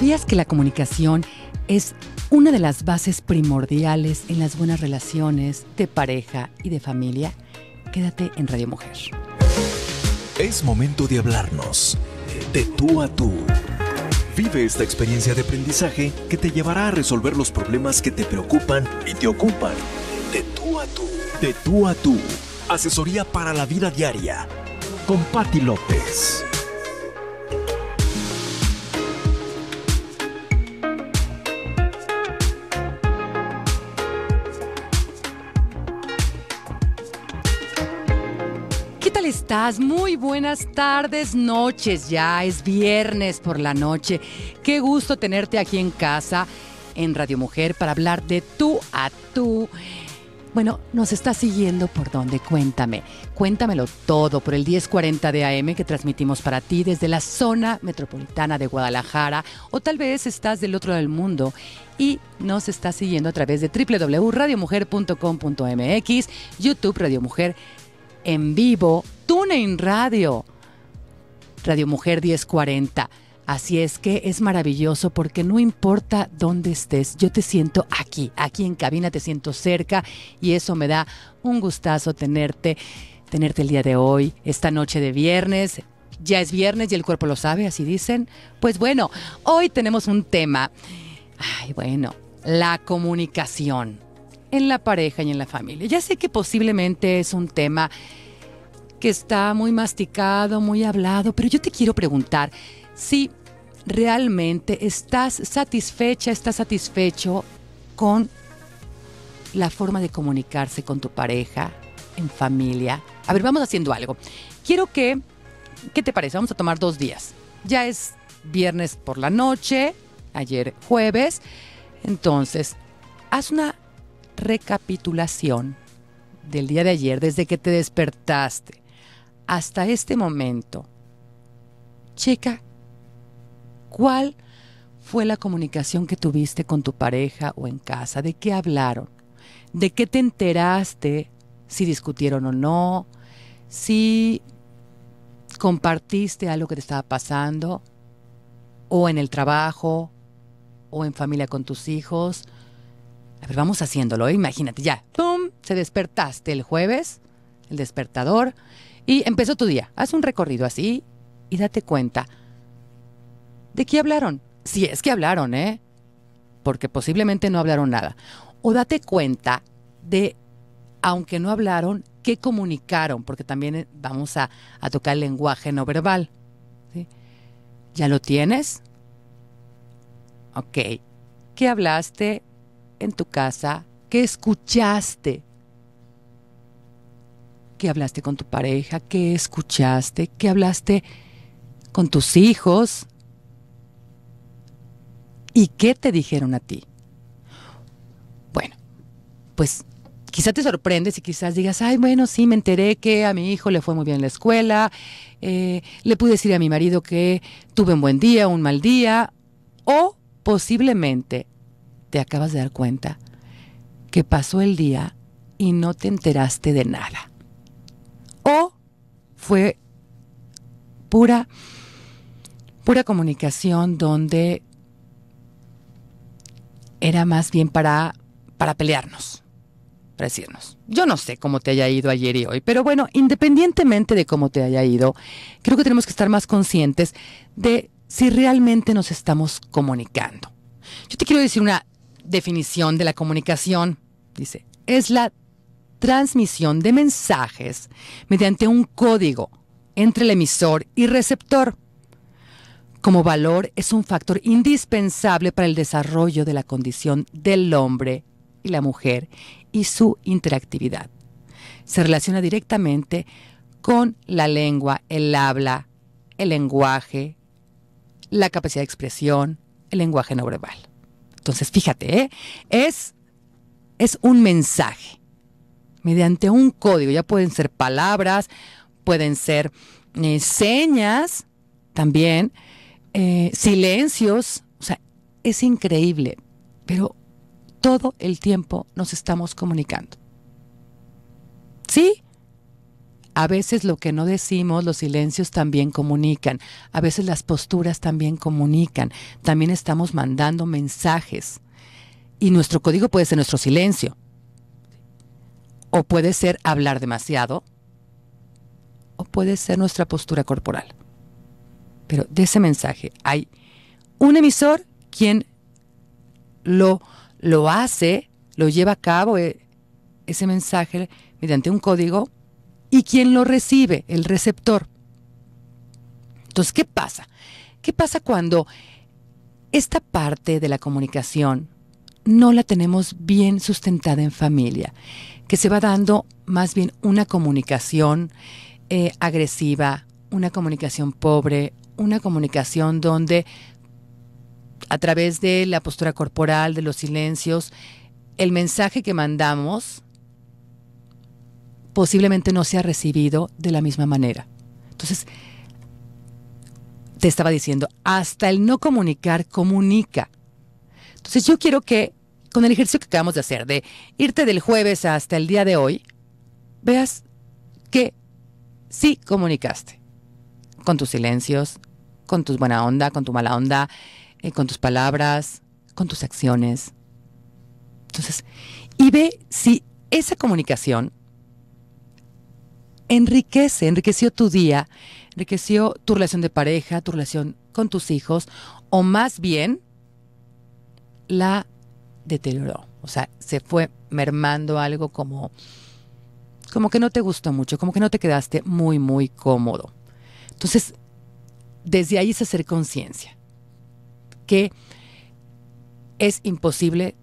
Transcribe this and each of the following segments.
¿Sabías que la comunicación es una de las bases primordiales en las buenas relaciones de pareja y de familia? Quédate en Radio Mujer. Es momento de hablarnos, de tú a tú. Vive esta experiencia de aprendizaje que te llevará a resolver los problemas que te preocupan y te ocupan. De tú a tú. De tú a tú. Asesoría para la vida diaria. Con Patti López. Muy buenas tardes, noches, ya es viernes por la noche. Qué gusto tenerte aquí en casa, en Radio Mujer, para hablar de tú a tú. Bueno, nos estás siguiendo por donde, cuéntame, cuéntamelo todo por el 1040 de AM que transmitimos para ti desde la zona metropolitana de Guadalajara o tal vez estás del otro lado del mundo y nos estás siguiendo a través de www.radiomujer.com.mx, YouTube Radio Mujer en vivo, Tú en radio. Radio Mujer 1040. Así es que es maravilloso porque no importa dónde estés, yo te siento aquí, aquí en cabina, te siento cerca y eso me da un gustazo tenerte, tenerte el día de hoy, esta noche de viernes. Ya es viernes y el cuerpo lo sabe, así dicen. Pues bueno, hoy tenemos un tema. Ay, bueno, la comunicación en la pareja y en la familia. Ya sé que posiblemente es un tema que está muy masticado, muy hablado, pero yo te quiero preguntar si realmente estás satisfecha, estás satisfecho con la forma de comunicarse con tu pareja, en familia. A ver, vamos haciendo algo. Quiero que, ¿qué te parece? Vamos a tomar dos días. Ya es viernes por la noche, ayer jueves. Entonces, haz una recapitulación del día de ayer, desde que te despertaste, hasta este momento, checa cuál fue la comunicación que tuviste con tu pareja o en casa, de qué hablaron, de qué te enteraste, si discutieron o no, si compartiste algo que te estaba pasando, o en el trabajo, o en familia con tus hijos. A ver, vamos haciéndolo, ¿eh? imagínate, ya, ¡pum! Se despertaste el jueves, el despertador, y empezó tu día. Haz un recorrido así y date cuenta. ¿De qué hablaron? Si es que hablaron, ¿eh? Porque posiblemente no hablaron nada. O date cuenta de, aunque no hablaron, qué comunicaron, porque también eh, vamos a, tocar el lenguaje no verbal. ¿Ya lo tienes? Ok. ¿Qué hablaste en tu casa? ¿Qué escuchaste? qué hablaste con tu pareja, qué escuchaste, qué hablaste con tus hijos y qué te dijeron a ti. Bueno, pues quizá te sorprendes y quizás digas, ay, bueno, sí, me enteré que a mi hijo le fue muy bien en la escuela, eh, le pude decir a mi marido que tuve un buen día, un mal día, o posiblemente te acabas de dar cuenta que pasó el día y no te enteraste de nada o fue pura, pura comunicación donde era más bien para, para pelearnos, para decirnos. Yo no sé cómo te haya ido ayer y hoy, pero bueno, independientemente de cómo te haya ido, creo que tenemos que estar más conscientes de si realmente nos estamos comunicando. Yo te quiero decir una definición de la comunicación. Dice, es la transmisión de mensajes mediante un código entre el emisor y receptor. Como valor es un factor indispensable para el desarrollo de la condición del hombre y la mujer y su interactividad. Se relaciona directamente con la lengua, el habla, el lenguaje, la capacidad de expresión, el lenguaje no verbal. Entonces, fíjate, ¿eh? es, es un mensaje mediante un código. Ya pueden ser palabras, pueden ser eh, señas también, eh, silencios. O sea, es increíble, pero todo el tiempo nos estamos comunicando. ¿Sí? A veces lo que no decimos, los silencios también comunican. A veces las posturas también comunican. También estamos mandando mensajes. Y nuestro código puede ser nuestro silencio, o puede ser hablar demasiado, o puede ser nuestra postura corporal. Pero de ese mensaje hay un emisor quien lo, lo hace, lo lleva a cabo eh, ese mensaje mediante un código y quien lo recibe, el receptor. Entonces, ¿qué pasa? ¿Qué pasa cuando esta parte de la comunicación no la tenemos bien sustentada en familia, que se va dando más bien una comunicación eh, agresiva, una comunicación pobre, una comunicación donde a través de la postura corporal, de los silencios, el mensaje que mandamos posiblemente no sea recibido de la misma manera. Entonces, te estaba diciendo, hasta el no comunicar comunica. Entonces yo quiero que con el ejercicio que acabamos de hacer, de irte del jueves hasta el día de hoy, veas que sí comunicaste con tus silencios, con tu buena onda, con tu mala onda, eh, con tus palabras, con tus acciones. Entonces, y ve si esa comunicación enriquece, enriqueció tu día, enriqueció tu relación de pareja, tu relación con tus hijos, o más bien la deterioró. O sea, se fue mermando algo como, como que no te gustó mucho, como que no te quedaste muy, muy cómodo. Entonces, desde ahí es hacer conciencia que es imposible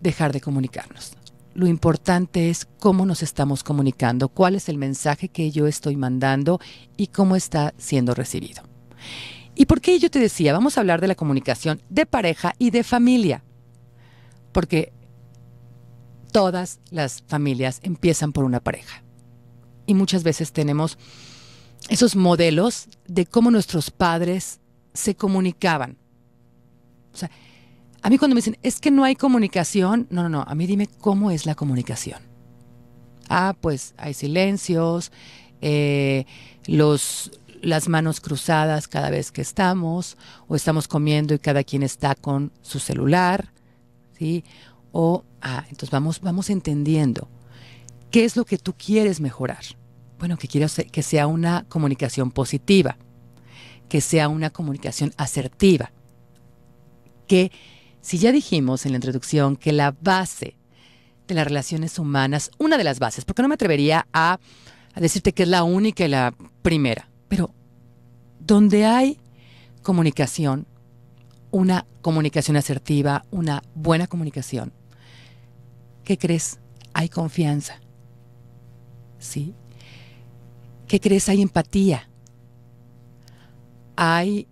dejar de comunicarnos. Lo importante es cómo nos estamos comunicando, cuál es el mensaje que yo estoy mandando y cómo está siendo recibido. ¿Y por qué yo te decía, vamos a hablar de la comunicación de pareja y de familia? Porque todas las familias empiezan por una pareja. Y muchas veces tenemos esos modelos de cómo nuestros padres se comunicaban. O sea, a mí cuando me dicen, es que no hay comunicación, no, no, no, a mí dime cómo es la comunicación. Ah, pues hay silencios, eh, los, las manos cruzadas cada vez que estamos, o estamos comiendo y cada quien está con su celular, ¿sí? O, ah, entonces vamos, vamos entendiendo qué es lo que tú quieres mejorar. Bueno, que que sea una comunicación positiva, que sea una comunicación asertiva, que si ya dijimos en la introducción que la base de las relaciones humanas, una de las bases, porque no me atrevería a decirte que es la única y la primera, pero donde hay comunicación, una comunicación asertiva, una buena comunicación, ¿qué crees? Hay confianza. ¿Sí? ¿Qué crees? Hay empatía. Hay.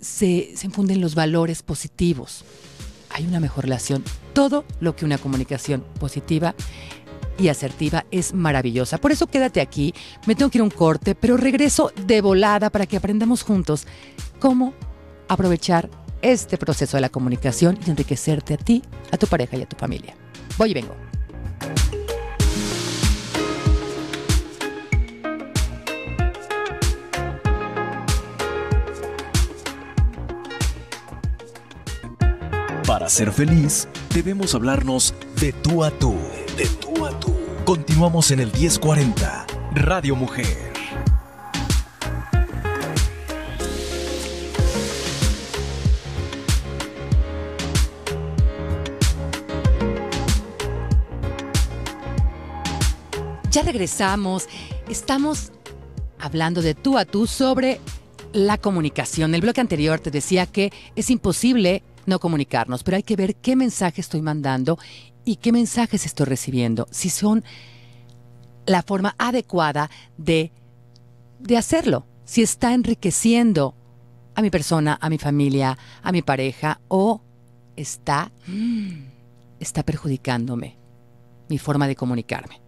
Se, se infunden los valores positivos. Hay una mejor relación. Todo lo que una comunicación positiva y asertiva es maravillosa. Por eso quédate aquí, me tengo que ir a un corte, pero regreso de volada para que aprendamos juntos cómo aprovechar este proceso de la comunicación y enriquecerte a ti, a tu pareja y a tu familia. Voy y vengo. Para ser feliz, debemos hablarnos de tú a tú de tú a tú. Continuamos en el 1040, Radio Mujer. Ya regresamos. Estamos hablando de tú a tú sobre la comunicación. El bloque anterior te decía que es imposible no comunicarnos, pero hay que ver qué mensaje estoy mandando y qué mensajes estoy recibiendo, si son la forma adecuada de, de hacerlo, si está enriqueciendo a mi persona, a mi familia, a mi pareja o está, está perjudicándome mi forma de comunicarme.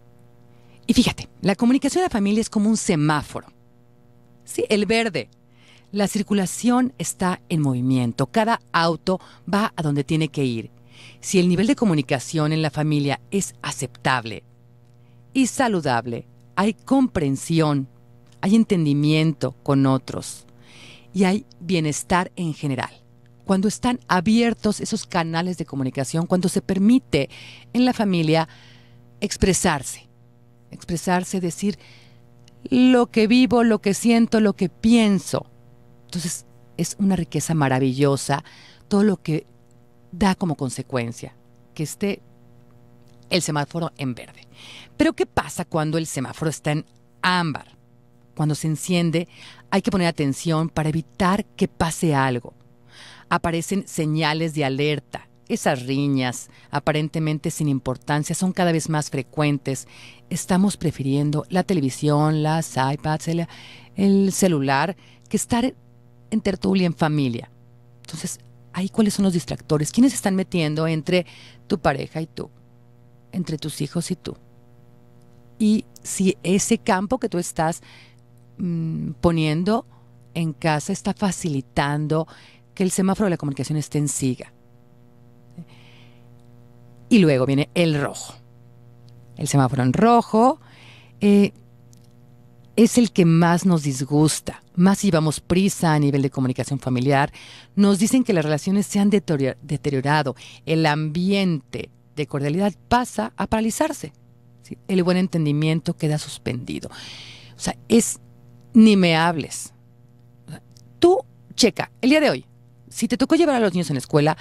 Y fíjate, la comunicación de la familia es como un semáforo. Sí, el verde. La circulación está en movimiento, cada auto va a donde tiene que ir. Si el nivel de comunicación en la familia es aceptable y saludable, hay comprensión, hay entendimiento con otros y hay bienestar en general. Cuando están abiertos esos canales de comunicación, cuando se permite en la familia expresarse, expresarse, decir lo que vivo, lo que siento, lo que pienso. Entonces es una riqueza maravillosa todo lo que da como consecuencia que esté el semáforo en verde. Pero ¿qué pasa cuando el semáforo está en ámbar? Cuando se enciende hay que poner atención para evitar que pase algo. Aparecen señales de alerta. Esas riñas, aparentemente sin importancia, son cada vez más frecuentes. Estamos prefiriendo la televisión, las iPads, el, celular, que estar en tertulia en familia. Entonces, ahí cuáles son los distractores, quiénes están metiendo entre tu pareja y tú, entre tus hijos y tú. Y si ese campo que tú estás mm, poniendo en casa está facilitando que el semáforo de la comunicación esté en siga. Y luego viene el rojo. El semáforo en rojo. Eh, es el que más nos disgusta. Más llevamos prisa a nivel de comunicación familiar. Nos dicen que las relaciones se han deteriorado. El ambiente de cordialidad pasa a paralizarse. El buen entendimiento queda suspendido. O sea, es ni me hables. Tú checa, el día de hoy, si te tocó llevar a los niños en la escuela,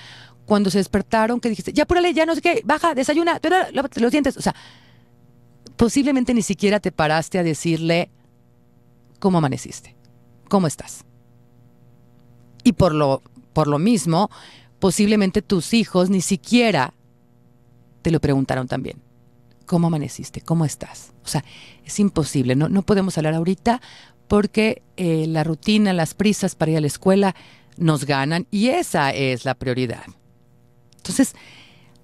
cuando se despertaron, que dijiste, ya púrale, ya no sé qué, baja, desayuna, te los dientes. O sea, posiblemente ni siquiera te paraste a decirle, cómo amaneciste, cómo estás. Y por lo, por lo mismo, posiblemente tus hijos ni siquiera te lo preguntaron también. ¿Cómo amaneciste? ¿Cómo estás? O sea, es imposible, no, no podemos hablar ahorita porque eh, la rutina, las prisas para ir a la escuela nos ganan y esa es la prioridad. Entonces,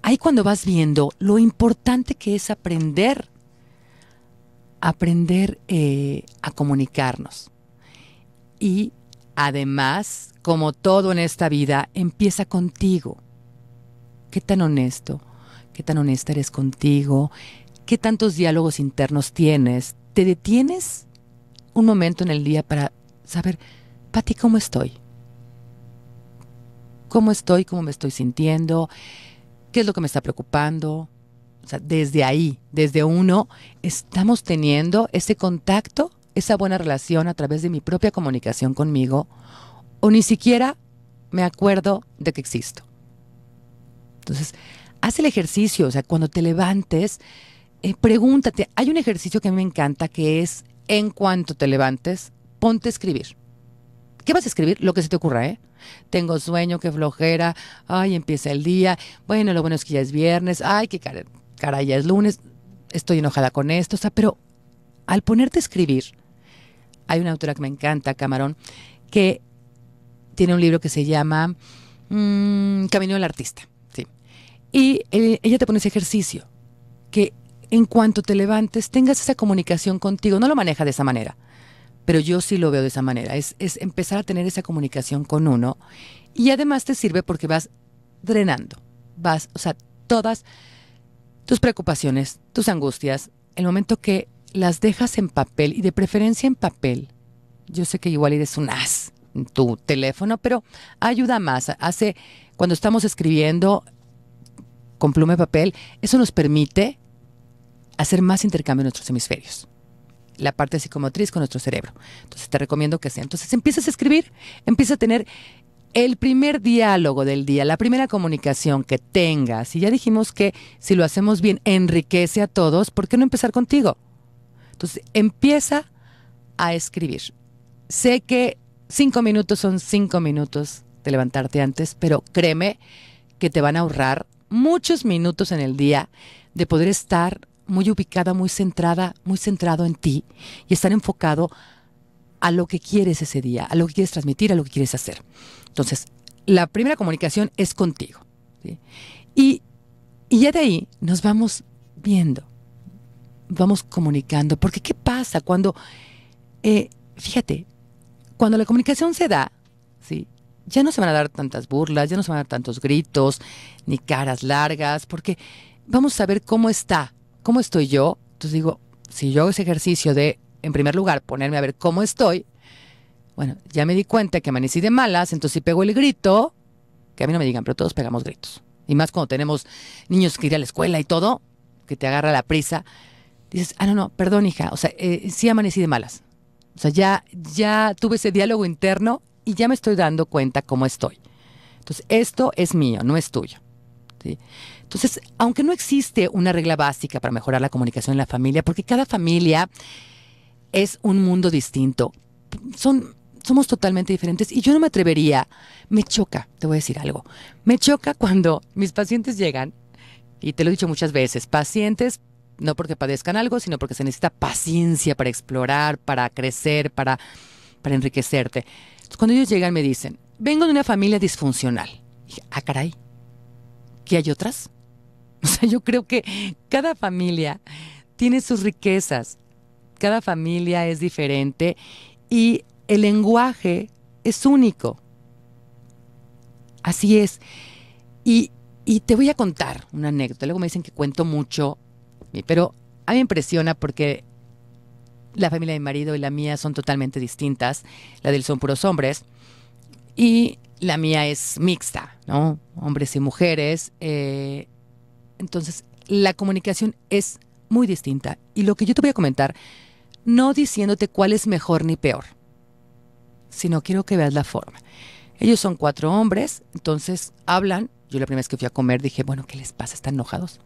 ahí cuando vas viendo lo importante que es aprender aprender eh, a comunicarnos. Y además, como todo en esta vida, empieza contigo. ¿Qué tan honesto? ¿Qué tan honesta eres contigo? ¿Qué tantos diálogos internos tienes? ¿Te detienes un momento en el día para saber, Pati, ¿cómo estoy? ¿Cómo estoy? ¿Cómo me estoy sintiendo? ¿Qué es lo que me está preocupando? O sea, desde ahí, desde uno, estamos teniendo ese contacto, esa buena relación a través de mi propia comunicación conmigo, o ni siquiera me acuerdo de que existo. Entonces, haz el ejercicio, o sea, cuando te levantes, eh, pregúntate, hay un ejercicio que a mí me encanta que es, en cuanto te levantes, ponte a escribir. ¿Qué vas a escribir? Lo que se te ocurra, ¿eh? Tengo sueño, qué flojera, ay, empieza el día, bueno, lo bueno es que ya es viernes, ay, qué cara caray, ya es lunes, estoy enojada con esto, o sea, pero al ponerte a escribir, hay una autora que me encanta, Camarón, que tiene un libro que se llama mm, Camino del Artista, ¿sí? Y eh, ella te pone ese ejercicio, que en cuanto te levantes tengas esa comunicación contigo, no lo maneja de esa manera, pero yo sí lo veo de esa manera, es, es empezar a tener esa comunicación con uno y además te sirve porque vas drenando, vas, o sea, todas tus preocupaciones, tus angustias, el momento que las dejas en papel y de preferencia en papel. Yo sé que igual eres un as en tu teléfono, pero ayuda más. Hace cuando estamos escribiendo con pluma y papel, eso nos permite hacer más intercambio en nuestros hemisferios, la parte psicomotriz con nuestro cerebro. Entonces te recomiendo que sea. Entonces empiezas a escribir, empieza a tener el primer diálogo del día, la primera comunicación que tengas, y ya dijimos que si lo hacemos bien enriquece a todos, ¿por qué no empezar contigo? Entonces, empieza a escribir. Sé que cinco minutos son cinco minutos de levantarte antes, pero créeme que te van a ahorrar muchos minutos en el día de poder estar muy ubicada, muy centrada, muy centrado en ti y estar enfocado a lo que quieres ese día, a lo que quieres transmitir, a lo que quieres hacer. Entonces, la primera comunicación es contigo. Y, ya de ahí nos vamos viendo, vamos comunicando. Porque ¿qué pasa cuando, eh, fíjate, cuando la comunicación se da, ¿sí? ya no se van a dar tantas burlas, ya no se van a dar tantos gritos, ni caras largas, porque vamos a ver cómo está, cómo estoy yo. Entonces digo, si yo hago ese ejercicio de, en primer lugar, ponerme a ver cómo estoy, bueno, ya me di cuenta que amanecí de malas, entonces si pego el grito, que a mí no me digan, pero todos pegamos gritos. Y más cuando tenemos niños que ir a la escuela y todo, que te agarra la prisa, dices, ah, no, no, perdón, hija, o sea, eh, sí amanecí de malas. O sea, ya, ya tuve ese diálogo interno y ya me estoy dando cuenta cómo estoy. Entonces, esto es mío, no es tuyo. Entonces, aunque no existe una regla básica para mejorar la comunicación en la familia, porque cada familia es un mundo distinto, son somos totalmente diferentes y yo no me atrevería, me choca, te voy a decir algo, me choca cuando mis pacientes llegan, y te lo he dicho muchas veces, pacientes no porque padezcan algo, sino porque se necesita paciencia para explorar, para crecer, para, para enriquecerte. cuando ellos llegan me dicen, vengo de una familia disfuncional. Y dije, ah, caray, ¿qué hay otras? O sea, yo creo que cada familia tiene sus riquezas, cada familia es diferente y el lenguaje es único. Así es. Y, te voy a contar una anécdota. Luego me dicen que cuento mucho, pero a mí me impresiona porque la familia de mi marido y la mía son totalmente distintas. La de él son puros hombres y la mía es mixta, ¿no? Hombres y mujeres. Eh, entonces, la comunicación es muy distinta. Y lo que yo te voy a comentar, no diciéndote cuál es mejor ni peor no, quiero que veas la forma. Ellos son cuatro hombres, entonces hablan. Yo la primera vez que fui a comer dije, bueno, ¿qué les pasa? ¿Están enojados?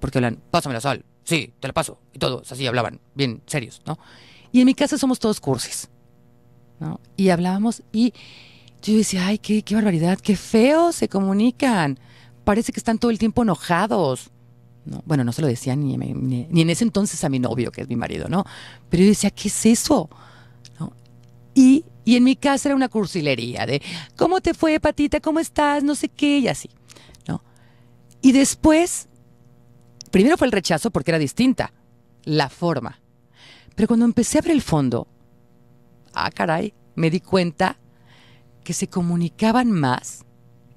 Porque hablan, pásame la sal, sí, te la paso. Y todos así hablaban, bien serios, ¿no? Y en mi casa somos todos cursis, ¿no? Y hablábamos y yo decía, ay, qué, barbaridad, qué feo se comunican. Parece que están todo el tiempo enojados. Bueno, no se lo decía ni, en ese entonces a mi novio, que es mi marido, ¿no? Pero yo decía, ¿qué es eso? Y y en mi casa era una cursilería de, ¿cómo te fue, patita? ¿Cómo estás? No sé qué, y así. ¿no? Y después, primero fue el rechazo porque era distinta, la forma. Pero cuando empecé a ver el fondo, ah, caray, me di cuenta que se comunicaban más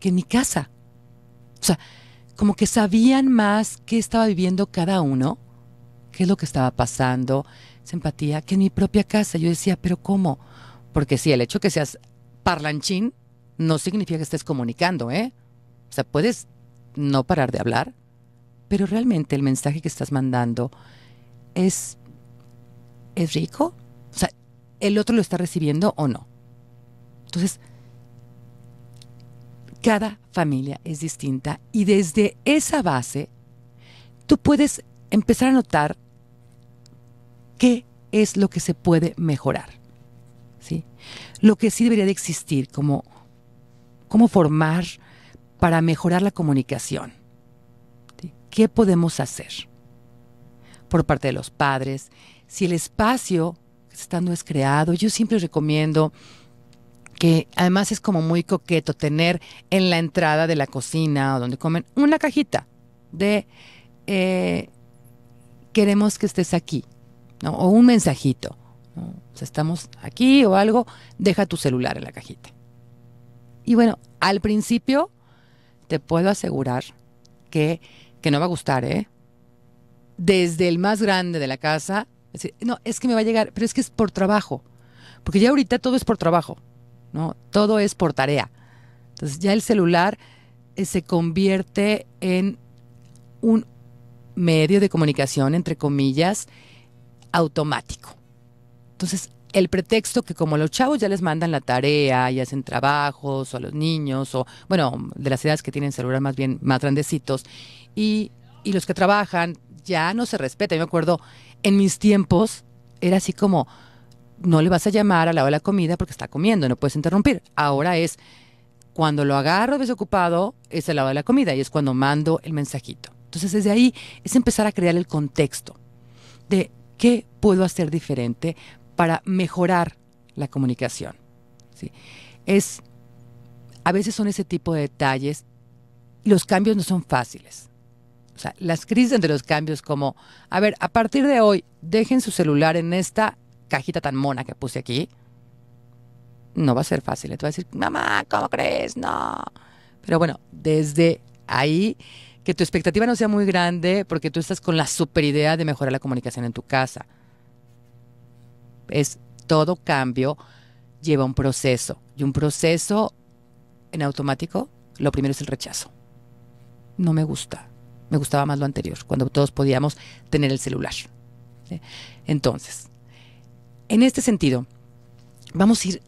que en mi casa. O sea, como que sabían más qué estaba viviendo cada uno, qué es lo que estaba pasando, simpatía que en mi propia casa. Yo decía, pero ¿cómo? Porque sí, el hecho que seas parlanchín no significa que estés comunicando, ¿eh? O sea, puedes no parar de hablar, pero realmente el mensaje que estás mandando es, es rico. O sea, ¿el otro lo está recibiendo o no? Entonces, cada familia es distinta y desde esa base tú puedes empezar a notar qué es lo que se puede mejorar. Lo que sí debería de existir como, formar para mejorar la comunicación. ¿Qué podemos hacer? Por parte de los padres, si el espacio que es creado, yo siempre recomiendo que además es como muy coqueto tener en la entrada de la cocina o donde comen una cajita de eh, queremos que estés aquí, o un mensajito, ¿no? o estamos aquí o algo, deja tu celular en la cajita. Y bueno, al principio te puedo asegurar que, que no va a gustar, ¿eh? Desde el más grande de la casa, decir, no, es que me va a llegar, pero es que es por trabajo, porque ya ahorita todo es por trabajo, ¿no? Todo es por tarea. Entonces ya el celular eh, se convierte en un medio de comunicación, entre comillas, automático. Entonces, el pretexto que como los chavos ya les mandan la tarea y hacen trabajos o a los niños o bueno de las edades que tienen celular más bien más grandecitos y, los que trabajan ya no se respeta. Yo me acuerdo en mis tiempos era así como no le vas a llamar al lado de la comida porque está comiendo, no puedes interrumpir. Ahora es cuando lo agarro desocupado es al lado de la comida y es cuando mando el mensajito. Entonces desde ahí es empezar a crear el contexto de qué puedo hacer diferente para mejorar la comunicación. ¿sí? Es, a veces son ese tipo de detalles. Los cambios no son fáciles. O sea, las crisis de los cambios como, a ver, a partir de hoy, dejen su celular en esta cajita tan mona que puse aquí. No va a ser fácil. Te va a decir, mamá, ¿cómo crees? No. Pero bueno, desde ahí, que tu expectativa no sea muy grande porque tú estás con la super idea de mejorar la comunicación en tu casa es todo cambio lleva un proceso y un proceso en automático, lo primero es el rechazo. No me gusta. Me gustaba más lo anterior, cuando todos podíamos tener el celular. Entonces, en este sentido, vamos a ir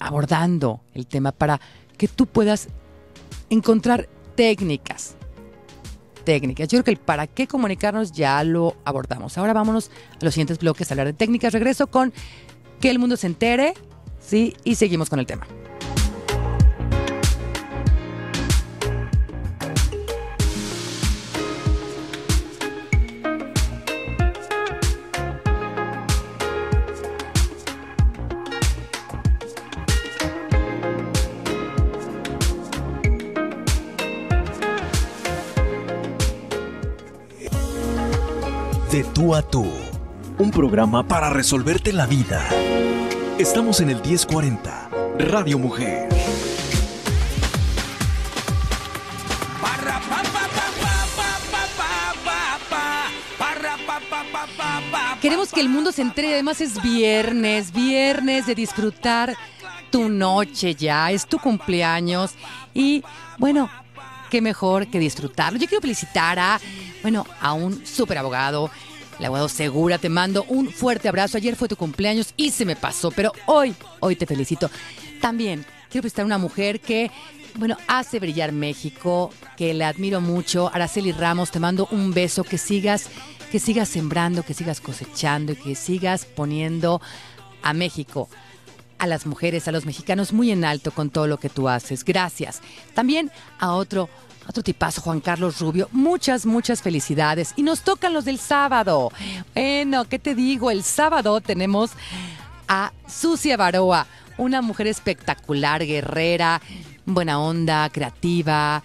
abordando el tema para que tú puedas encontrar técnicas técnicas. Yo creo que el para qué comunicarnos ya lo abordamos. Ahora vámonos a los siguientes bloques a hablar de técnicas. Regreso con que el mundo se entere, ¿sí? Y seguimos con el tema. de tú a tú. Un programa para resolverte la vida. Estamos en el 1040, Radio Mujer. Queremos que el mundo se entregue, además es viernes, viernes de disfrutar tu noche ya, es tu cumpleaños y bueno, qué mejor que disfrutarlo. Yo quiero felicitar a bueno, a un super abogado, el abogado Segura, te mando un fuerte abrazo. Ayer fue tu cumpleaños y se me pasó, pero hoy, hoy te felicito. También quiero prestar a una mujer que, bueno, hace brillar México, que la admiro mucho. Araceli Ramos, te mando un beso, que sigas, que sigas sembrando, que sigas cosechando y que sigas poniendo a México a las mujeres, a los mexicanos muy en alto con todo lo que tú haces. Gracias. También a otro otro tipazo, Juan Carlos Rubio. Muchas, muchas felicidades. Y nos tocan los del sábado. Bueno, ¿qué te digo? El sábado tenemos a Sucia Baroa, una mujer espectacular, guerrera, buena onda, creativa,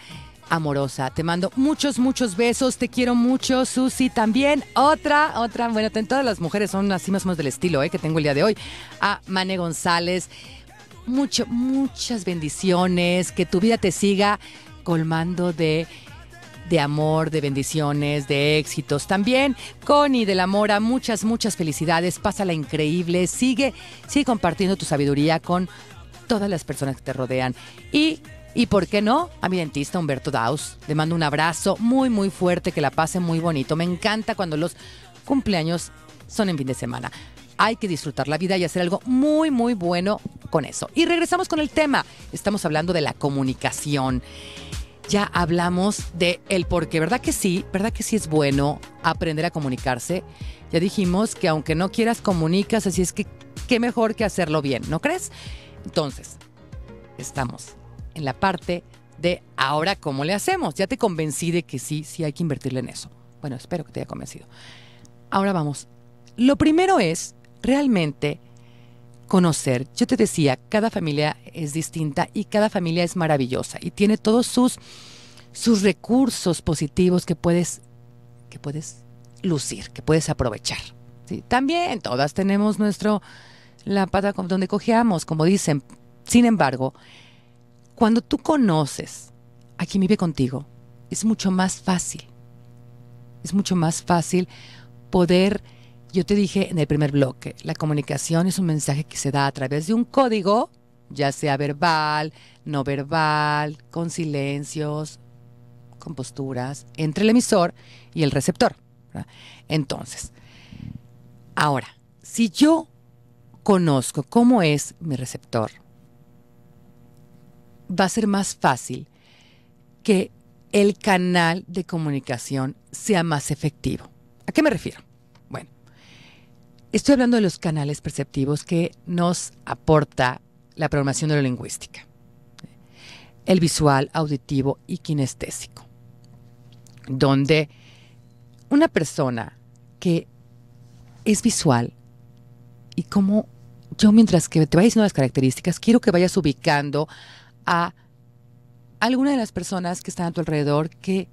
amorosa. Te mando muchos, muchos besos. Te quiero mucho, Susi. También otra, otra, bueno, todas las mujeres son así más o menos del estilo eh, que tengo el día de hoy. A Mané González. Mucho, muchas bendiciones. Que tu vida te siga colmando de de amor, de bendiciones, de éxitos. También, Connie de la Mora, muchas, muchas felicidades. Pásala increíble. Sigue, sigue compartiendo tu sabiduría con todas las personas que te rodean. Y, y por qué no, a mi dentista Humberto Daus. Le mando un abrazo muy, muy fuerte, que la pase muy bonito. Me encanta cuando los cumpleaños son en fin de semana. Hay que disfrutar la vida y hacer algo muy, muy bueno con eso. Y regresamos con el tema. Estamos hablando de la comunicación ya hablamos de el por qué, ¿verdad que sí? ¿Verdad que sí es bueno aprender a comunicarse? Ya dijimos que aunque no quieras, comunicas, así es que qué mejor que hacerlo bien, ¿no crees? Entonces, estamos en la parte de ahora cómo le hacemos. Ya te convencí de que sí, sí hay que invertirle en eso. Bueno, espero que te haya convencido. Ahora vamos. Lo primero es realmente conocer. Yo te decía, cada familia es distinta y cada familia es maravillosa y tiene todos sus, sus recursos positivos que puedes, que puedes lucir, que puedes aprovechar. ¿sí? También todas tenemos nuestro, la pata donde cojeamos, como dicen. Sin embargo, cuando tú conoces a quien vive contigo, es mucho más fácil. Es mucho más fácil poder yo te dije en el primer bloque, la comunicación es un mensaje que se da a través de un código, ya sea verbal, no verbal, con silencios, con posturas, entre el emisor y el receptor. Entonces, ahora, si yo conozco cómo es mi receptor, va a ser más fácil que el canal de comunicación sea más efectivo. ¿A qué me refiero? Estoy hablando de los canales perceptivos que nos aporta la programación neurolingüística. El visual, auditivo y kinestésico. Donde una persona que es visual y como yo mientras que te vayas diciendo las características, quiero que vayas ubicando a alguna de las personas que están a tu alrededor que,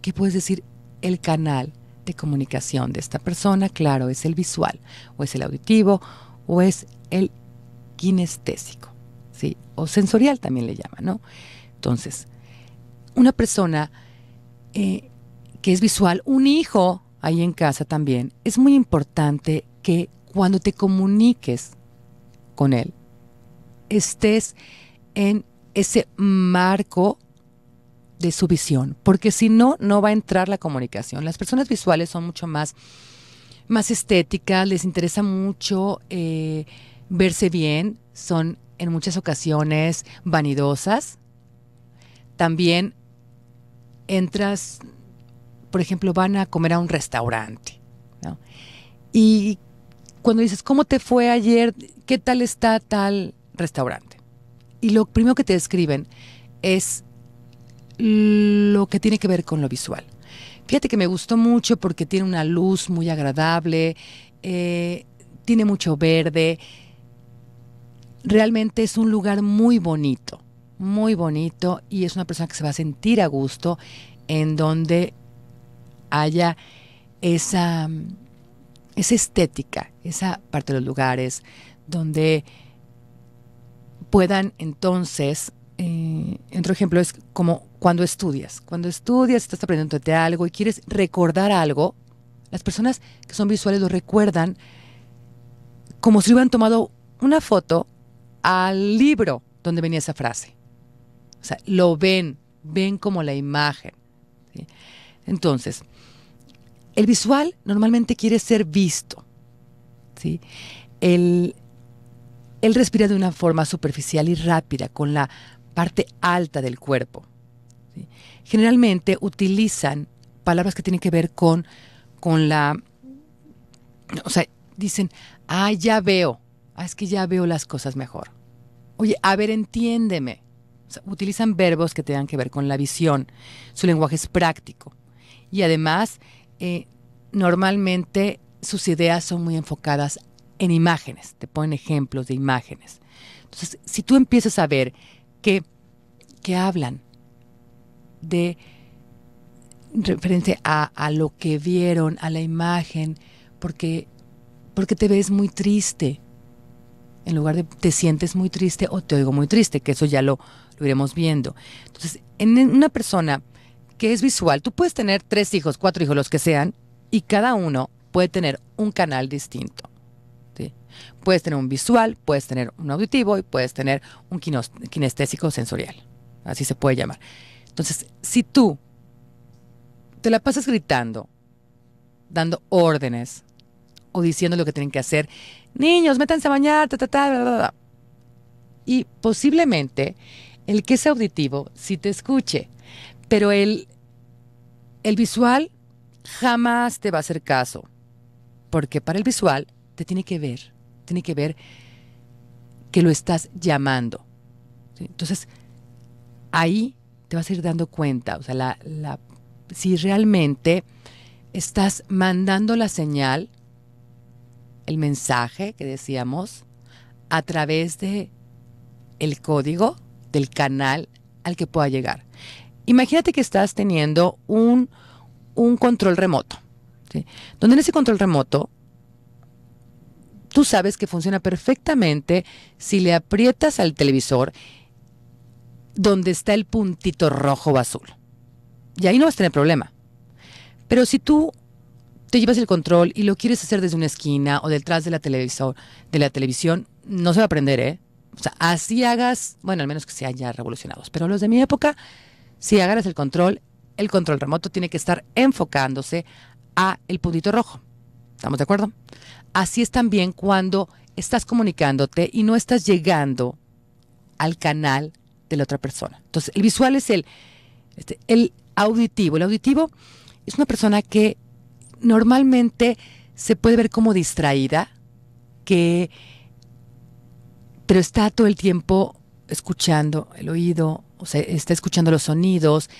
que puedes decir el canal de comunicación de esta persona, claro, es el visual, o es el auditivo, o es el kinestésico, ¿sí? O sensorial también le llaman, ¿no? Entonces, una persona eh, que es visual, un hijo ahí en casa también, es muy importante que cuando te comuniques con él, estés en ese marco de su visión, porque si no, no va a entrar la comunicación. Las personas visuales son mucho más, más estéticas, les interesa mucho eh, verse bien, son en muchas ocasiones vanidosas. También entras, por ejemplo, van a comer a un restaurante. Y cuando dices, ¿cómo te fue ayer? ¿Qué tal está tal restaurante? Y lo primero que te describen es lo que tiene que ver con lo visual. Fíjate que me gustó mucho porque tiene una luz muy agradable, eh, tiene mucho verde. Realmente es un lugar muy bonito, muy bonito y es una persona que se va a sentir a gusto en donde haya esa, esa estética, esa parte de los lugares donde puedan entonces, eh, otro ejemplo es como cuando estudias, cuando estudias, estás de algo y quieres recordar algo, las personas que son visuales lo recuerdan como si hubieran tomado una foto al libro donde venía esa frase. O sea, lo ven, ven como la imagen. Entonces, el visual normalmente quiere ser visto. ¿sí? él respira de una forma superficial y rápida, con la parte alta del cuerpo generalmente utilizan palabras que tienen que ver con, con la... O sea, dicen, ah, ya veo, ah, es que ya veo las cosas mejor. Oye, a ver, entiéndeme. utilizan verbos que tengan que ver con la visión. Su lenguaje es práctico. Y además, eh, normalmente sus ideas son muy enfocadas en imágenes. Te ponen ejemplos de imágenes. Entonces, si tú empiezas a ver qué que hablan de referencia a, a, lo que vieron, a la imagen, porque, porque te ves muy triste. En lugar de te sientes muy triste o te oigo muy triste, que eso ya lo, lo iremos viendo. Entonces, en una persona que es visual, tú puedes tener tres hijos, cuatro hijos, los que sean, y cada uno puede tener un canal distinto. Puedes tener un visual, puedes tener un auditivo y puedes tener un kinestésico sensorial. Así se puede llamar. Entonces, si tú te la pasas gritando, dando órdenes o diciendo lo que tienen que hacer, niños, métanse a bañar, ta, ta, ta, Y posiblemente el que es auditivo sí te escuche, pero el, el visual jamás te va a hacer caso, porque para el visual te tiene que ver, tiene que ver que lo estás llamando. Entonces, ahí te vas a ir dando cuenta, o sea, la, si realmente estás mandando la señal, el mensaje que decíamos, a través de el código del canal al que pueda llegar. Imagínate que estás teniendo un, control remoto, donde en ese control remoto tú sabes que funciona perfectamente si le aprietas al televisor donde está el puntito rojo o azul. Y ahí no vas a tener problema. Pero si tú te llevas el control y lo quieres hacer desde una esquina o detrás de la, televisor, de la televisión, no se va a aprender, ¿eh? O sea, así hagas, bueno, al menos que se ya revolucionado. pero los de mi época, si agarras el control, el control remoto tiene que estar enfocándose a el puntito rojo. ¿Estamos de acuerdo? Así es también cuando estás comunicándote y no estás llegando al canal de la otra persona. Entonces, el visual es el, este, el auditivo. El auditivo es una persona que normalmente se puede ver como distraída, que pero está todo el tiempo escuchando el oído, o sea, está escuchando los sonidos.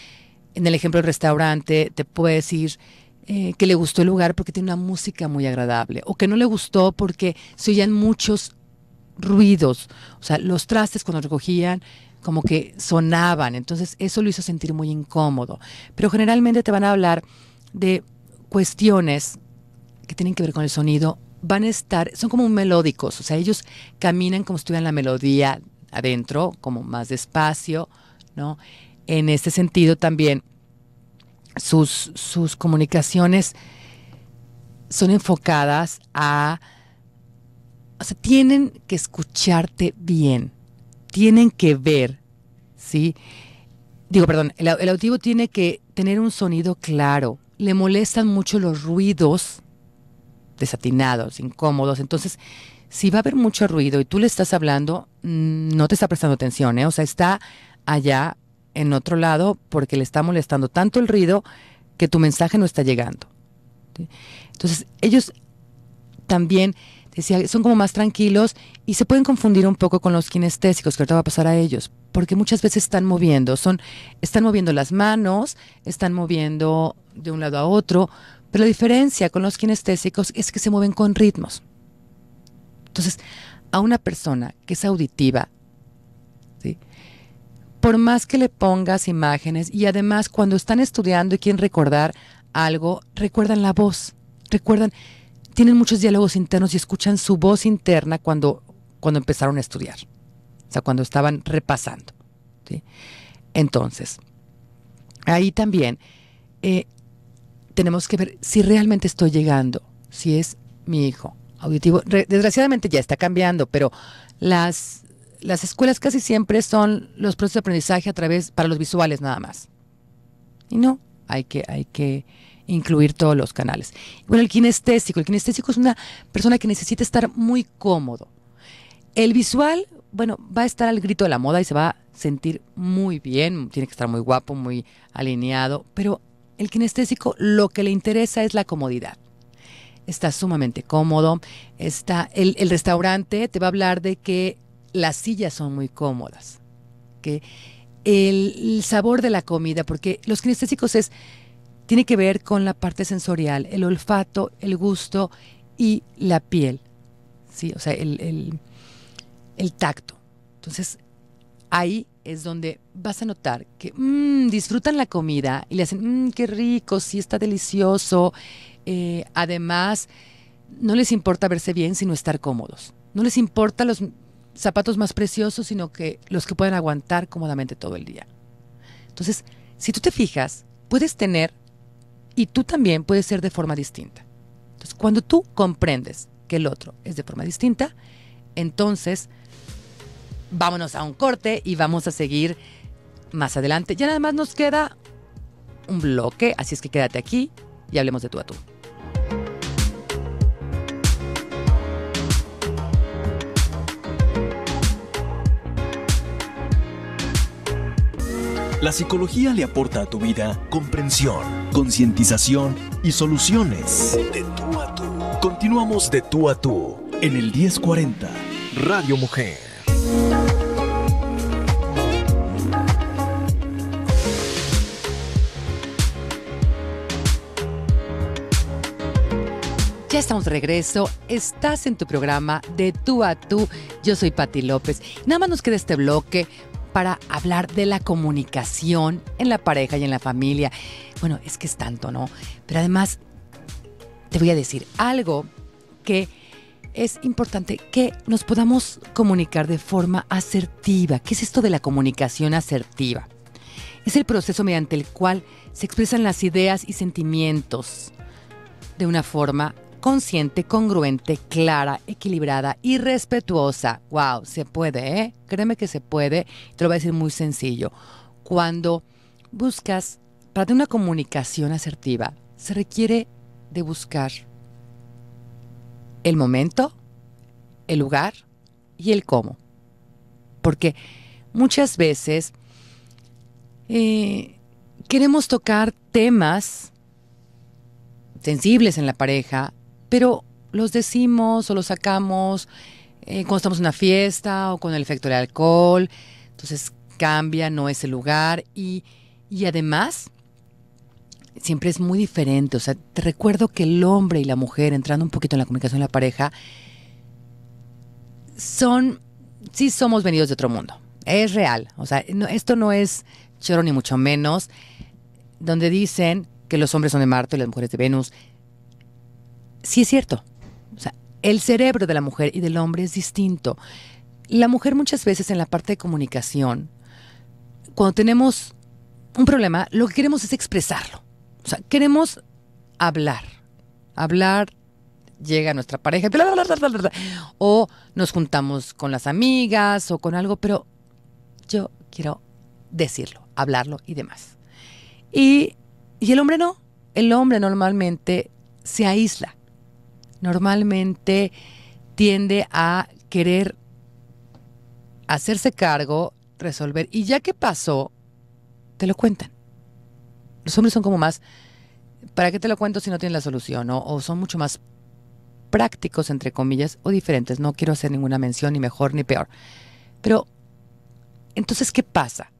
En el ejemplo del restaurante, te puede decir eh, que le gustó el lugar porque tiene una música muy agradable, o que no le gustó porque se oían muchos ruidos, o sea, los trastes cuando recogían, como que sonaban, entonces eso lo hizo sentir muy incómodo. Pero generalmente te van a hablar de cuestiones que tienen que ver con el sonido, van a estar, son como melódicos, o sea, ellos caminan como si tuvieran la melodía adentro, como más despacio, ¿no? En este sentido también sus, sus comunicaciones son enfocadas a, o sea, tienen que escucharte bien tienen que ver, ¿sí? Digo, perdón, el, el tiene que tener un sonido claro. Le molestan mucho los ruidos desatinados, incómodos. Entonces, si va a haber mucho ruido y tú le estás hablando, mm, no te está prestando atención, ¿eh? O sea, está allá en otro lado porque le está molestando tanto el ruido que tu mensaje no está llegando. Entonces, ellos también son como más tranquilos y se pueden confundir un poco con los kinestésicos, que ahorita va a pasar a ellos, porque muchas veces están moviendo, son, están moviendo las manos, están moviendo de un lado a otro, pero la diferencia con los kinestésicos es que se mueven con ritmos. Entonces, a una persona que es auditiva, por más que le pongas imágenes y además cuando están estudiando y quieren recordar algo, recuerdan la voz, recuerdan tienen muchos diálogos internos y escuchan su voz interna cuando, cuando empezaron a estudiar, o sea, cuando estaban repasando. Entonces, ahí también eh, tenemos que ver si realmente estoy llegando, si es mi hijo auditivo. desgraciadamente ya está cambiando, pero las, las escuelas casi siempre son los procesos de aprendizaje a través para los visuales nada más. Y no, hay que, hay que incluir todos los canales. Bueno, el kinestésico. El kinestésico es una persona que necesita estar muy cómodo. El visual, bueno, va a estar al grito de la moda y se va a sentir muy bien, tiene que estar muy guapo, muy alineado, pero el kinestésico lo que le interesa es la comodidad. Está sumamente cómodo, está el, restaurante te va a hablar de que las sillas son muy cómodas, que el, el sabor de la comida, porque los kinestésicos es tiene que ver con la parte sensorial, el olfato, el gusto y la piel, ¿sí? o sea, el, tacto. Entonces, ahí es donde vas a notar que mm, disfrutan la comida y le hacen, mm, qué rico, sí está delicioso. Eh, además, no les importa verse bien, sino estar cómodos. No les importa los zapatos más preciosos, sino que los que puedan aguantar cómodamente todo el día. Entonces, si tú te fijas, puedes tener y tú también puedes ser de forma distinta. Entonces, cuando tú comprendes que el otro es de forma distinta, entonces vámonos a un corte y vamos a seguir más adelante. Ya nada más nos queda un bloque, así es que quédate aquí y hablemos de tú a tú. La psicología le aporta a tu vida comprensión, concientización y soluciones. De tú a tú. Continuamos de tú a tú en el 1040 Radio Mujer. Ya estamos de regreso, estás en tu programa de tú a tú, yo soy Patti López. Nada más nos queda este bloque para hablar de la comunicación en la pareja y en la familia. Bueno, es que es tanto, ¿no? Pero además, te voy a decir algo que es importante que nos podamos comunicar de forma asertiva. ¿Qué es esto de la comunicación asertiva? Es el proceso mediante el cual se expresan las ideas y sentimientos de una forma consciente, congruente, clara, equilibrada y respetuosa. ¡Wow! Se puede, ¿eh? Créeme que se puede. Te lo voy a decir muy sencillo. Cuando buscas, para tener una comunicación asertiva, se requiere de buscar el momento, el lugar y el cómo. Porque muchas veces eh, queremos tocar temas sensibles en la pareja, pero los decimos o los sacamos eh, cuando estamos en una fiesta o con el efecto del alcohol. Entonces cambia, no es el lugar y, y además siempre es muy diferente. O sea, te recuerdo que el hombre y la mujer, entrando un poquito en la comunicación de la pareja, son, sí somos venidos de otro mundo. Es real. O sea, esto no es choro ni mucho menos, donde dicen que los hombres son de Marte y las mujeres de Venus sí es cierto. O sea, el cerebro de la mujer y del hombre es distinto. La mujer muchas veces en la parte de comunicación, cuando tenemos un problema, lo que queremos es expresarlo. O sea, queremos hablar. Hablar llega a nuestra pareja, o nos juntamos con las amigas o con algo, pero yo quiero decirlo, hablarlo y demás. y el hombre no, el hombre normalmente se aísla normalmente tiende a querer hacerse cargo, resolver. Y ya que pasó, te lo cuentan. Los hombres son como más, ¿para qué te lo cuento si no tienen la solución? O, o son mucho más prácticos, entre comillas, o diferentes. No quiero hacer ninguna mención, ni mejor ni peor. Pero, entonces, ¿qué pasa?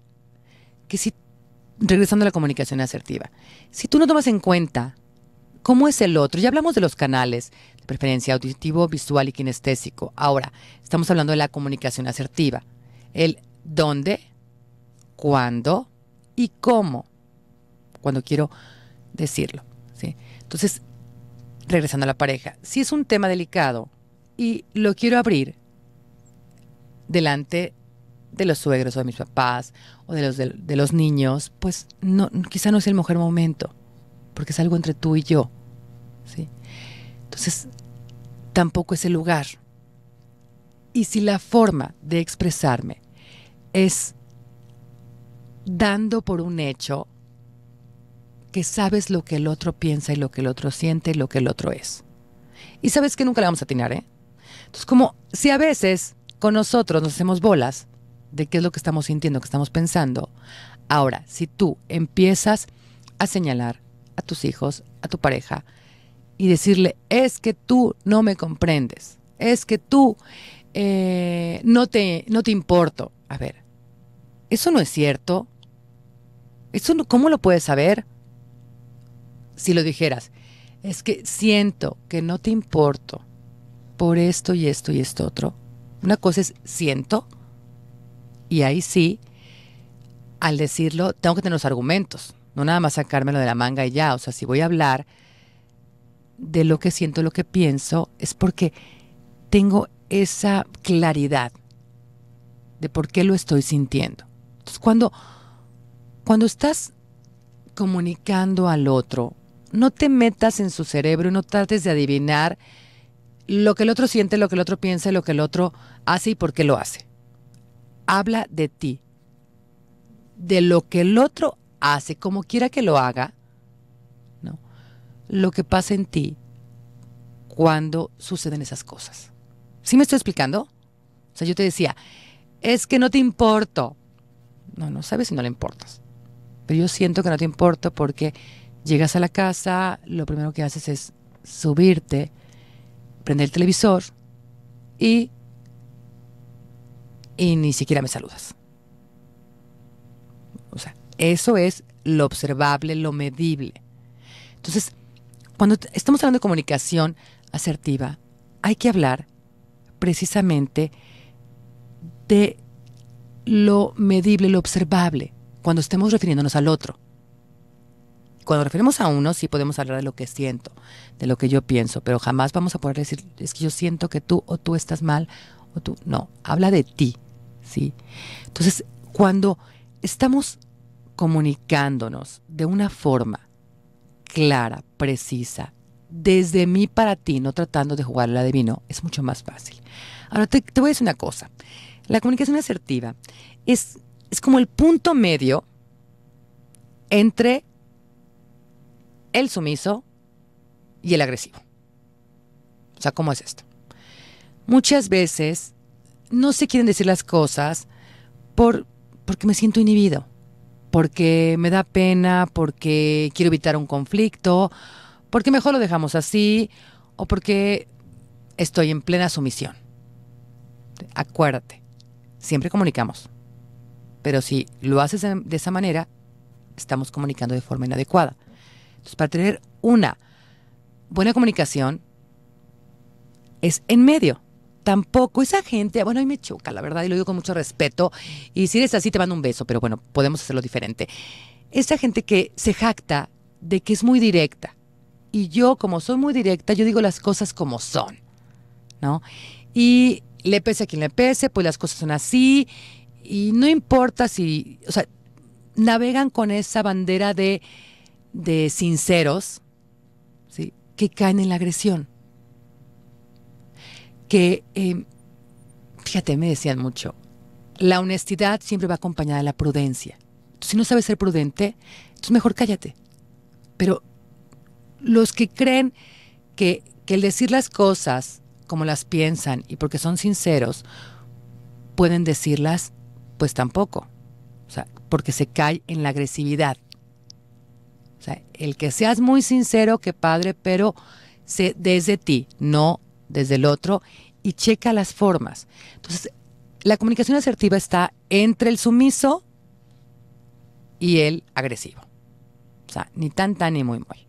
Que si, regresando a la comunicación asertiva, si tú no tomas en cuenta cómo es el otro, ya hablamos de los canales, preferencia auditivo, visual y kinestésico. Ahora, estamos hablando de la comunicación asertiva. El dónde, cuándo y cómo. Cuando quiero decirlo. ¿sí? Entonces, regresando a la pareja, si es un tema delicado y lo quiero abrir delante de los suegros o de mis papás o de los, de, los niños, pues no, quizá no es el mejor momento, porque es algo entre tú y yo. ¿sí? Entonces, tampoco es el lugar. Y si la forma de expresarme es dando por un hecho que sabes lo que el otro piensa y lo que el otro siente y lo que el otro es. Y sabes que nunca la vamos a atinar, ¿eh? Entonces, como si a veces con nosotros nos hacemos bolas de qué es lo que estamos sintiendo, que estamos pensando, ahora, si tú empiezas a señalar a tus hijos, a tu pareja, y decirle, es que tú no me comprendes, es que tú eh, no, te, no te importo. A ver, eso no es cierto. ¿Eso ¿Cómo lo puedes saber? Si lo dijeras, es que siento que no te importo por esto y esto y esto otro. Una cosa es siento, y ahí sí, al decirlo, tengo que tener los argumentos, no nada más sacármelo de la manga y ya. O sea, si voy a hablar, de lo que siento, lo que pienso, es porque tengo esa claridad de por qué lo estoy sintiendo. Entonces, cuando, cuando estás comunicando al otro, no te metas en su cerebro, no trates de adivinar lo que el otro siente, lo que el otro piensa, lo que el otro hace y por qué lo hace. Habla de ti, de lo que el otro hace, como quiera que lo haga, lo que pasa en ti cuando suceden esas cosas. ¿Sí me estoy explicando? O sea, yo te decía, es que no te importo. No, no sabes si no le importas. Pero yo siento que no te importo porque llegas a la casa, lo primero que haces es subirte, prender el televisor y, y ni siquiera me saludas. O sea, eso es lo observable, lo medible. Entonces, cuando estamos hablando de comunicación asertiva, hay que hablar precisamente de lo medible, lo observable, cuando estemos refiriéndonos al otro. Cuando referimos a uno, sí podemos hablar de lo que siento, de lo que yo pienso, pero jamás vamos a poder decir, es que yo siento que tú o tú estás mal, o tú. No, habla de ti, ¿sí? Entonces, cuando estamos comunicándonos de una forma clara, precisa, desde mí para ti, no tratando de jugar la adivino, es mucho más fácil. Ahora te, voy a decir una cosa. La comunicación asertiva es, es como el punto medio entre el sumiso y el agresivo. O sea, ¿cómo es esto? Muchas veces no se quieren decir las cosas por, porque me siento inhibido porque me da pena, porque quiero evitar un conflicto, porque mejor lo dejamos así o porque estoy en plena sumisión. Acuérdate, siempre comunicamos, pero si lo haces de esa manera, estamos comunicando de forma inadecuada. Entonces, para tener una buena comunicación, es en medio tampoco esa gente, bueno, a mí me choca, la verdad, y lo digo con mucho respeto, y si eres así te mando un beso, pero bueno, podemos hacerlo diferente. Esa gente que se jacta de que es muy directa, y yo como soy muy directa, yo digo las cosas como son, ¿no? Y le pese a quien le pese, pues las cosas son así, y no importa si, o sea, navegan con esa bandera de, de sinceros, ¿sí? Que caen en la agresión que, eh, fíjate, me decían mucho, la honestidad siempre va acompañada de la prudencia. si no sabes ser prudente, entonces mejor cállate. Pero los que creen que, que el decir las cosas como las piensan y porque son sinceros, pueden decirlas, pues tampoco. O sea, porque se cae en la agresividad. O sea, el que seas muy sincero, que padre, pero sé desde ti, no desde el otro y checa las formas. Entonces, la comunicación asertiva está entre el sumiso y el agresivo. O sea, ni tan tan ni muy muy.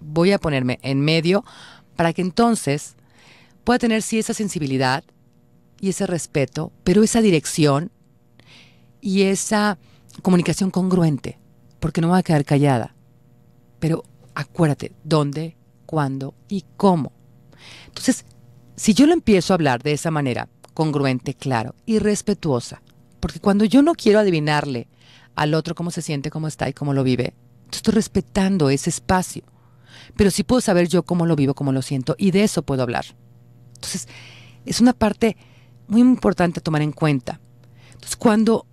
voy a ponerme en medio para que entonces pueda tener sí esa sensibilidad y ese respeto, pero esa dirección y esa comunicación congruente, porque no va a quedar callada. Pero acuérdate, ¿dónde, cuándo y cómo? Entonces, si yo lo empiezo a hablar de esa manera, congruente, claro y respetuosa, porque cuando yo no quiero adivinarle al otro cómo se siente, cómo está y cómo lo vive, estoy respetando ese espacio. Pero sí puedo saber yo cómo lo vivo, cómo lo siento, y de eso puedo hablar. Entonces, es una parte muy importante tomar en cuenta. Entonces, cuando,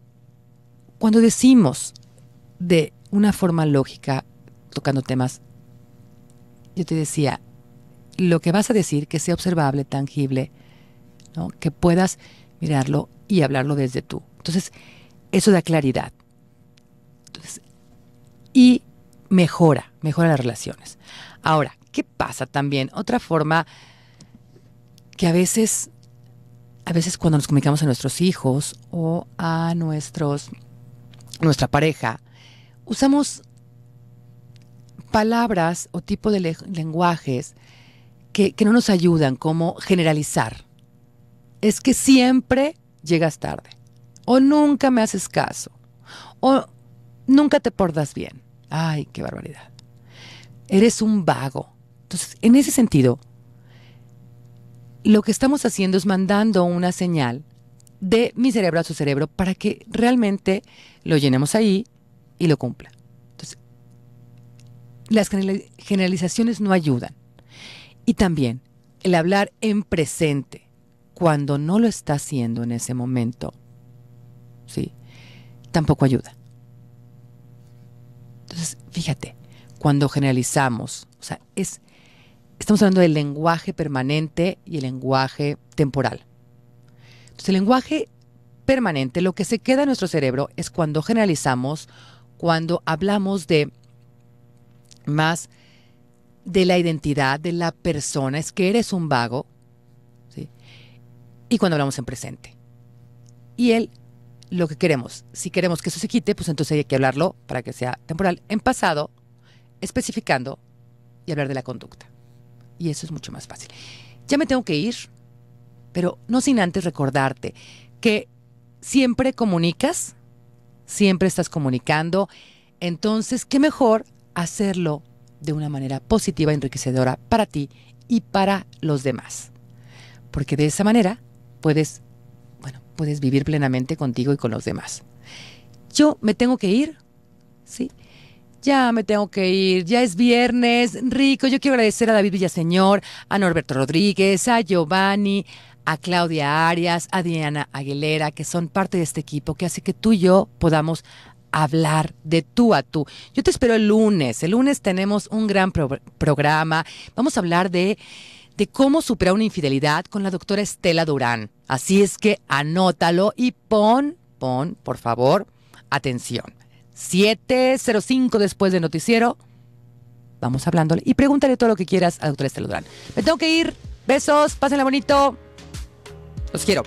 cuando decimos de una forma lógica, tocando temas, yo te decía, lo que vas a decir que sea observable, tangible, que puedas mirarlo y hablarlo desde tú. Entonces, eso da claridad. y mejora, mejora las relaciones. Ahora, ¿qué pasa también? Otra forma que a veces, a veces cuando nos comunicamos a nuestros hijos o a nuestros, nuestra pareja, usamos palabras o tipo de lenguajes que, no nos ayudan, como generalizar. Es que siempre llegas tarde, o nunca me haces caso, o nunca te portas bien. Ay, qué barbaridad. Eres un vago. Entonces, en ese sentido, lo que estamos haciendo es mandando una señal de mi cerebro a su cerebro para que realmente lo llenemos ahí y lo cumpla. Entonces, las generalizaciones no ayudan. Y también el hablar en presente cuando no lo está haciendo en ese momento, ¿sí? Tampoco ayuda. Entonces, fíjate, cuando generalizamos, o sea, es, estamos hablando del lenguaje permanente y el lenguaje temporal. Entonces, el lenguaje permanente, lo que se queda en nuestro cerebro es cuando generalizamos, cuando hablamos de más de la identidad de la persona es que eres un vago, ¿sí? y cuando hablamos en presente. Y él, lo que queremos, si queremos que eso se quite, pues entonces hay que hablarlo para que sea temporal, en pasado, especificando y hablar de la conducta. Y eso es mucho más fácil. Ya me tengo que ir, pero no sin antes recordarte que siempre comunicas, siempre estás comunicando, entonces, ¿qué mejor hacerlo de una manera positiva, enriquecedora para ti y para los demás. Porque de esa manera puedes, bueno, puedes vivir plenamente contigo y con los demás. Yo me tengo que ir, ¿sí? Ya me tengo que ir, ya es viernes, rico. Yo quiero agradecer a David Villaseñor, a Norberto Rodríguez, a Giovanni, a Claudia Arias, a Diana Aguilera, que son parte de este equipo que hace que tú y yo podamos hablar de tú a tú. Yo te espero el lunes. El lunes tenemos un gran programa. Vamos a hablar de cómo superar una infidelidad con la doctora Estela Durán. Así es que anótalo y pon, pon, por favor, atención. 705 después de noticiero. Vamos hablándole y pregúntale todo lo que quieras a la doctora Estela Durán. Me tengo que ir. Besos, pásenla bonito. Los quiero.